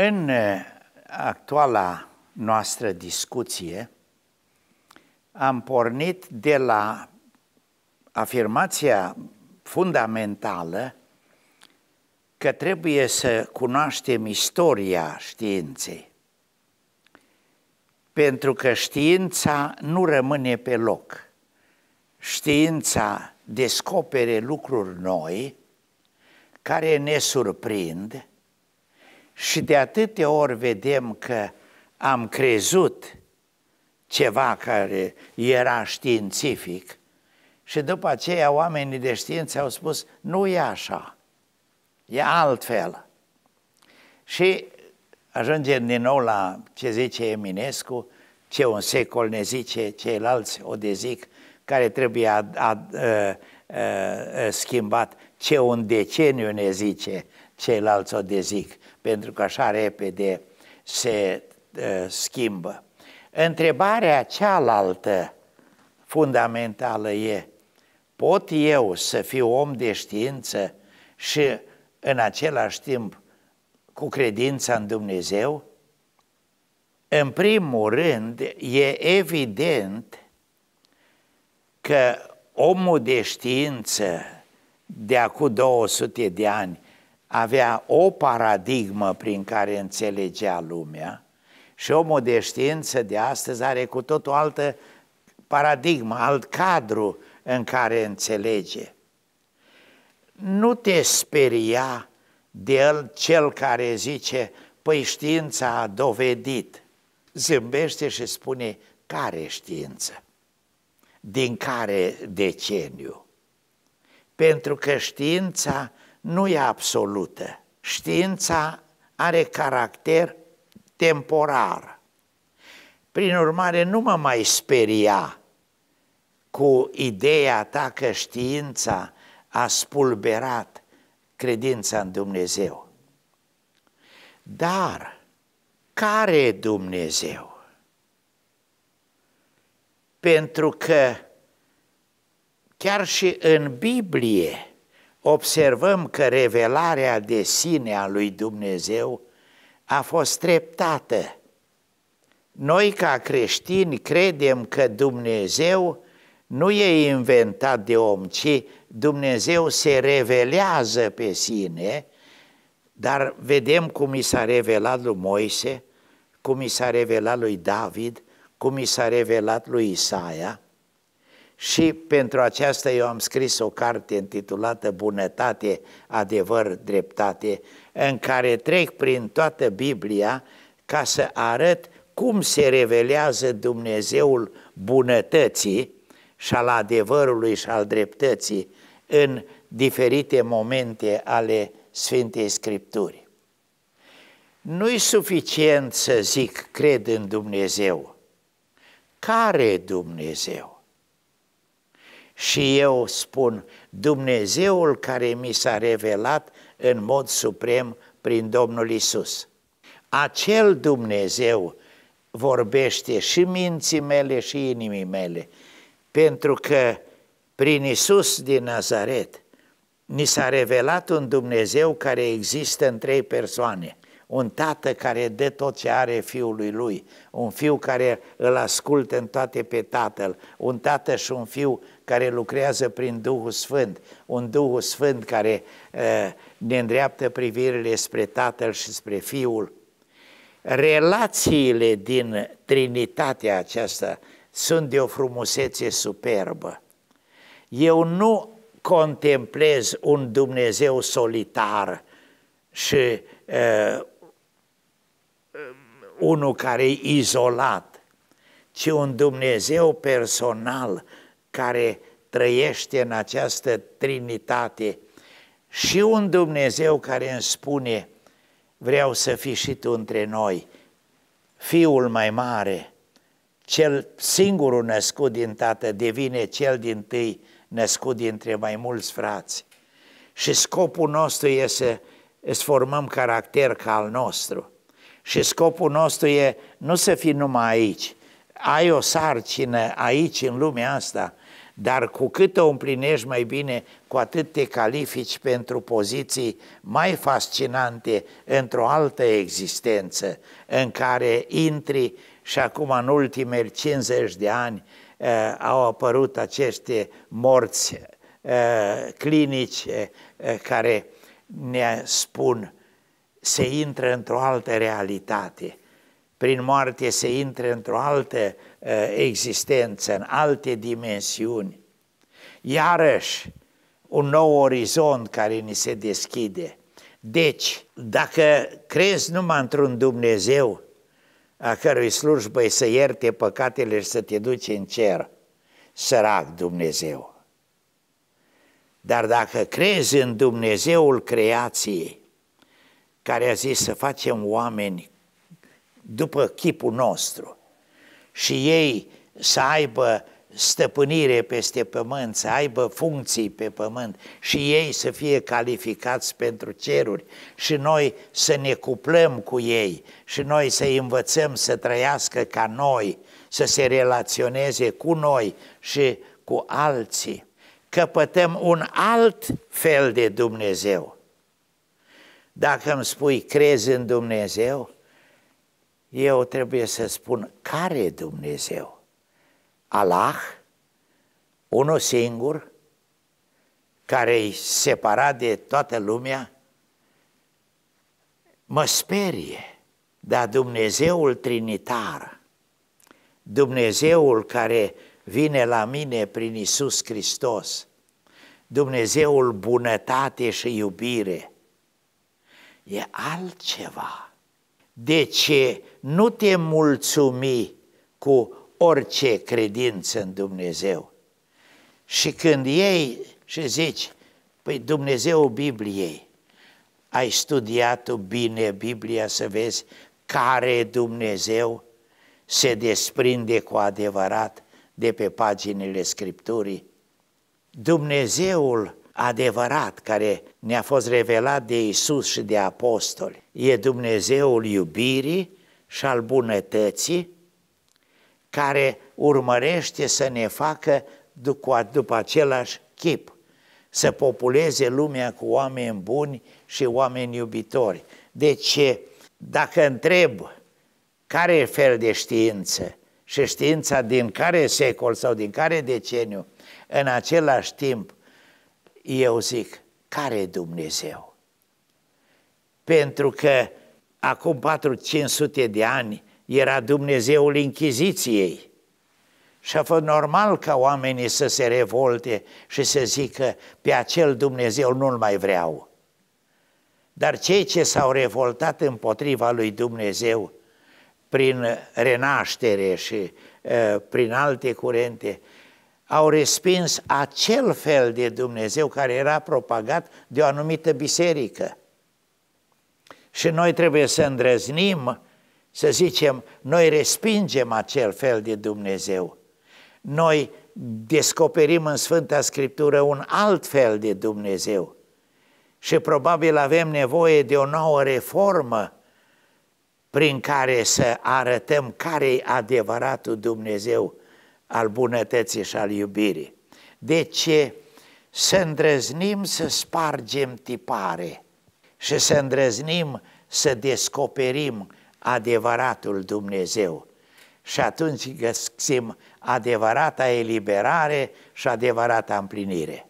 În eh, actuala noastră discuție am pornit de la afirmația fundamentală că trebuie să cunoaștem istoria științei, pentru că știința nu rămâne pe loc. Știința descopere lucruri noi care ne surprind – și de atâtea ori vedem că am crezut ceva care era științific și după aceea oamenii de știință au spus, nu e așa, e altfel. Și ajungem din nou la ce zice Eminescu, ce un secol ne zice, ceilalți o dezic, care trebuie a, a, a, a, schimbat, ce un deceniu ne zice, ceilalți o dezic, pentru că așa repede se uh, schimbă. Întrebarea cealaltă fundamentală e, pot eu să fiu om de știință și în același timp cu credința în Dumnezeu? În primul rând, e evident că omul de știință de acum 200 de ani avea o paradigmă prin care înțelegea lumea și omul de știință de astăzi are cu tot o altă paradigmă, alt cadru în care înțelege. Nu te speria de el cel care zice, păi știința a dovedit. Zâmbește și spune, care știință? Din care deceniu? Pentru că știința nu e absolută. Știința are caracter temporar. Prin urmare, nu mă mai speria cu ideea ta că știința a spulberat credința în Dumnezeu. Dar care Dumnezeu? Pentru că chiar și în Biblie observăm că revelarea de sine a lui Dumnezeu a fost treptată. Noi, ca creștini, credem că Dumnezeu nu e inventat de om, ci Dumnezeu se revelează pe sine, dar vedem cum i s-a revelat lui Moise, cum i s-a revelat lui David, cum i s-a revelat lui Isaia – și pentru aceasta eu am scris o carte intitulată Bunătate, adevăr, dreptate, în care trec prin toată Biblia ca să arăt cum se revelează Dumnezeul bunătății și al adevărului și al dreptății în diferite momente ale Sfintei Scripturi. Nu-i suficient să zic cred în Dumnezeu. Care Dumnezeu? Și eu spun, Dumnezeul care mi s-a revelat în mod suprem prin Domnul Isus. Acel Dumnezeu vorbește și minții mele și inimii mele, pentru că prin Isus din Nazaret ni s-a revelat un Dumnezeu care există în trei persoane – un tată care dă tot ce are fiului lui, un fiu care îl ascultă în toate pe tatăl, un tată și un fiu care lucrează prin Duhul Sfânt, un Duhul Sfânt care eh, ne îndreaptă privirile spre Tatăl și spre Fiul. Relațiile din Trinitatea aceasta sunt de o frumusețe superbă. Eu nu contemplez un Dumnezeu solitar și uh, unul care e izolat, ci un Dumnezeu personal care trăiește în această trinitate și un Dumnezeu care îmi spune, vreau să fii și tu între noi, Fiul mai mare, cel singurul născut din tată, devine cel din tâi născut dintre mai mulți frați. Și scopul nostru e să îți formăm caracter ca al nostru. Și scopul nostru e nu să fii numai aici, ai o sarcină aici în lumea asta, dar cu cât o împlinești mai bine, cu atât te califici pentru poziții mai fascinante într-o altă existență în care intri și acum în ultimele 50 de ani eh, au apărut aceste morți eh, clinice eh, care ne spun se intră într-o altă realitate prin moarte se intre într-o altă existență, în alte dimensiuni. Iarăși, un nou orizont care ni se deschide. Deci, dacă crezi numai într-un Dumnezeu a cărui slujbă e să ierte păcatele și să te duci în cer, sărac Dumnezeu. Dar dacă crezi în Dumnezeul creației, care a zis să facem oameni după chipul nostru și ei să aibă stăpânire peste pământ, să aibă funcții pe pământ și ei să fie calificați pentru ceruri și noi să ne cuplăm cu ei și noi să învățăm să trăiască ca noi, să se relaționeze cu noi și cu alții. Căpătăm un alt fel de Dumnezeu. Dacă îmi spui crezi în Dumnezeu, eu trebuie să spun care e Dumnezeu? Allah, unul singur, care e separat de toată lumea, mă sperie, dar Dumnezeul Trinitar, Dumnezeul care vine la mine prin Isus Hristos, Dumnezeul bunătate și iubire, e altceva. De ce nu te mulțumi cu orice credință în Dumnezeu? Și când ei și zici, păi Dumnezeu Bibliei, ai studiat bine Biblia să vezi care Dumnezeu se desprinde cu adevărat de pe paginile Scripturii. Dumnezeul adevărat care ne-a fost revelat de Isus și de apostoli. E Dumnezeul iubirii și al bunătății care urmărește să ne facă după, același chip, să populeze lumea cu oameni buni și oameni iubitori. Deci, dacă întreb care e fel de știință și știința din care secol sau din care deceniu, în același timp eu zic, care e Dumnezeu? Pentru că acum 4-500 de ani era Dumnezeul Inchiziției și a fost normal ca oamenii să se revolte și să zică pe acel Dumnezeu nu-l mai vreau. Dar cei ce s-au revoltat împotriva lui Dumnezeu prin renaștere și uh, prin alte curente, au respins acel fel de Dumnezeu care era propagat de o anumită biserică. Și noi trebuie să îndrăznim, să zicem, noi respingem acel fel de Dumnezeu. Noi descoperim în Sfânta Scriptură un alt fel de Dumnezeu. Și probabil avem nevoie de o nouă reformă prin care să arătăm care e adevăratul Dumnezeu al bunătății și al iubirii. De ce să îndrăznim să spargem tipare și să îndrăznim să descoperim adevăratul Dumnezeu. Și atunci găsim adevărata eliberare și adevărata împlinire.